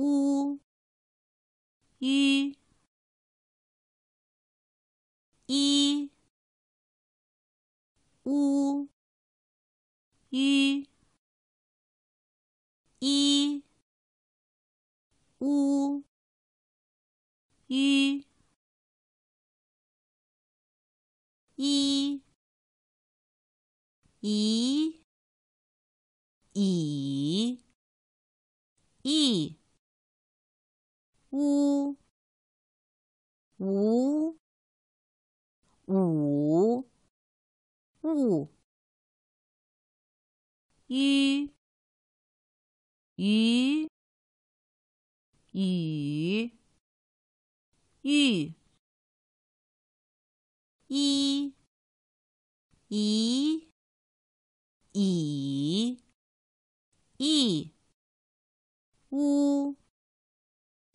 乌吁一乌吁一乌吁一一一一乌，无，五，兀，鱼，雨，玉，一，以，以，一，乌。